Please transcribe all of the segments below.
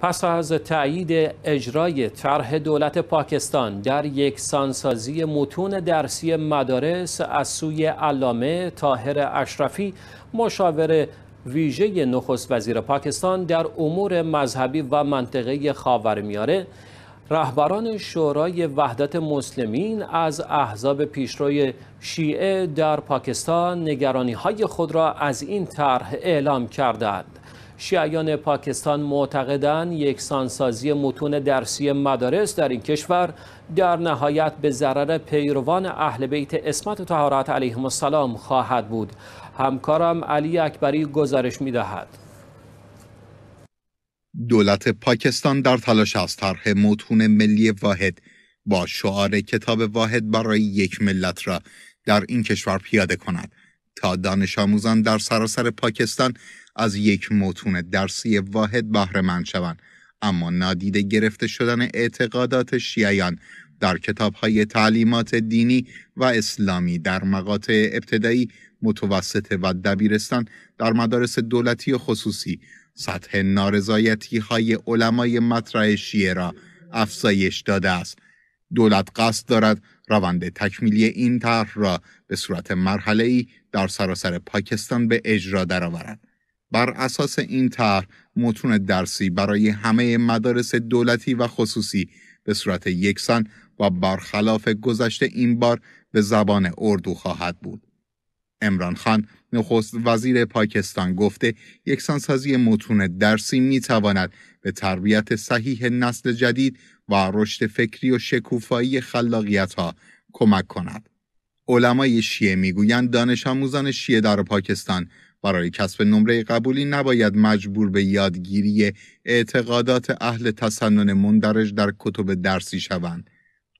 پس از تایید اجرای طرح دولت پاکستان در یک سانسازی متون درسی مدارس از سوی علامه طاهر اشرفی مشاور ویژه نخست وزیر پاکستان در امور مذهبی و منطقه خاورمیانه رهبران شورای وحدت مسلمین از احزاب پیشروی شیعه در پاکستان نگرانی های خود را از این طرح اعلام کردند. شیعیان پاکستان یک سانسازی متون درسی مدارس در این کشور در نهایت به ضرر پیروان اهل بیت اسمت و تهارت علیهم السلام خواهد بود همکارم علی اکبری گزارش می دهد. دولت پاکستان در تلاش از طرح متون ملی واحد با شعار کتاب واحد برای یک ملت را در این کشور پیاده کند تا دانش آموزان در سراسر پاکستان از یک متون درسی واحد بهره مند شوند اما نادیده گرفته شدن اعتقادات شیعیان در کتابهای تعلیمات دینی و اسلامی در مقاطع ابتدایی متوسطه و دبیرستان در مدارس دولتی و خصوصی سطح نارضایتی های علمای مطرح شیعه را افزایش داده است دولت قصد دارد روند تکمیلی این طرح را به صورت مرحله ای در سراسر پاکستان به اجرا درآورد بر اساس این طرح متون درسی برای همه مدارس دولتی و خصوصی به صورت یکسان و برخلاف گذشته این بار به زبان اردو خواهد بود. امران خان نخست وزیر پاکستان گفته یکسانسازی متون درسی می تواند به تربیت صحیح نسل جدید و رشد فکری و شکوفایی خلاقیت ها کمک کند. علمای شیعه میگویند دانش آموزان شیعه در پاکستان برای کسب نمره قبولی نباید مجبور به یادگیری اعتقادات اهل تسنن مندرج در کتب درسی شوند.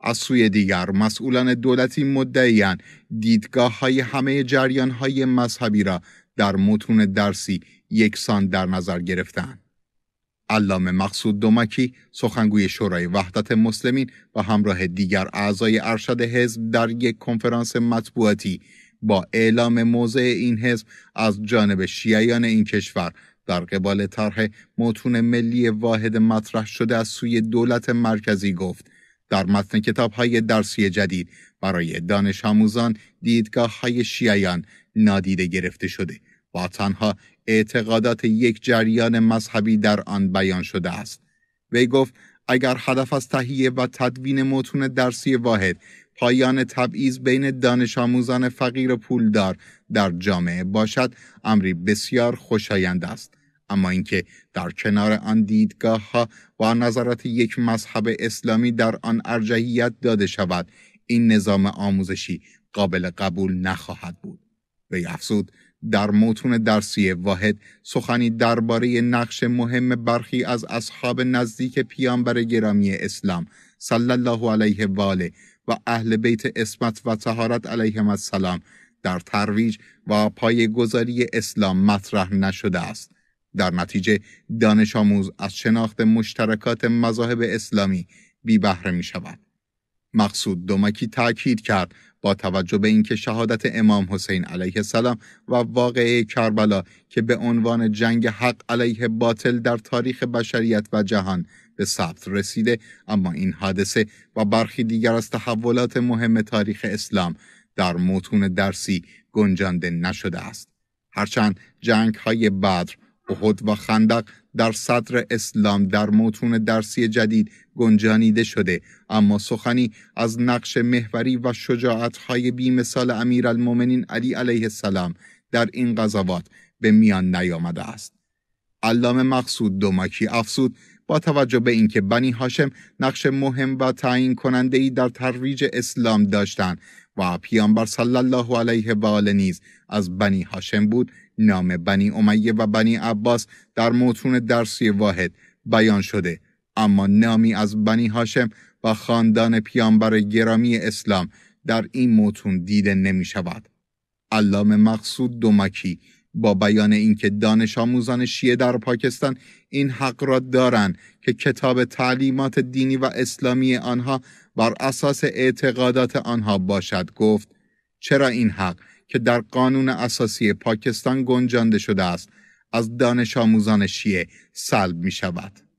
از سوی دیگر مسئولان دولتی مدعیان دیدگاه های همه جریان های مذهبی را در متون درسی یکسان در نظر گرفتن. علامه مقصود دومکی سخنگوی شورای وحدت مسلمین و همراه دیگر اعضای ارشد حزب در یک کنفرانس مطبوعاتی با اعلام موضع این حزب از جانب شیعیان این کشور در قبال طرح متون ملی واحد مطرح شده از سوی دولت مرکزی گفت در متن کتاب های درسی جدید برای دانش آموزان دیدگاه های شیعیان نادیده گرفته شده و تنها اعتقادات یک جریان مذهبی در آن بیان شده است وی گفت اگر هدف از تهیه و تدوین متون درسی واحد پایان تبعیض بین دانش آموزان فقیر و پولدار در جامعه باشد امری بسیار خوشایند است اما اینکه در کنار آن دیدگاه ها و نظرات یک مذهب اسلامی در آن ارجحیت داده شود این نظام آموزشی قابل قبول نخواهد بود وی افزود در متون درسی واحد سخنی درباره نقش مهم برخی از اصحاب نزدیک پیامبر گرامی اسلام صلی الله علیه و آله و اهل بیت اسمت و تهارت علیهم السلام در ترویج و گذاری اسلام مطرح نشده است در نتیجه دانش آموز از شناخت مشترکات مذاهب اسلامی بی بهره می شود مقصود دومکی تاکید کرد با توجه به اینکه شهادت امام حسین علیه السلام و واقعه کربلا که به عنوان جنگ حق علیه باطل در تاریخ بشریت و جهان به ثبت رسیده اما این حادثه و برخی دیگر از تحولات مهم تاریخ اسلام در متون درسی گنجانده نشده است هرچند جنگ های بدر احد و خندق در صدر اسلام در متون درسی جدید گنجانیده شده اما سخنی از نقش محوری و شجاعت شجاعتهای بیمثال امیرالمؤمنین علی علیه السلام در این غزوات به میان نیامده است علامه مقصود دوماکی افسود با توجه به اینکه بنی هاشم نقش مهم و تعیین کننده ای در ترویج اسلام داشتند و پیامبر صلی الله علیه و آله نیز از بنی هاشم بود نام بنی امیه و بنی عباس در متون درسی واحد بیان شده اما نامی از بنی هاشم و خاندان پیامبر گرامی اسلام در این متون دیده نمی شود. علام مقصود دومکی با بیان اینکه دانش آموزان شیعه در پاکستان این حق را دارند که کتاب تعلیمات دینی و اسلامی آنها بر اساس اعتقادات آنها باشد گفت چرا این حق که در قانون اساسی پاکستان گنجانده شده است از دانش آموزان شیعه سلب می شود.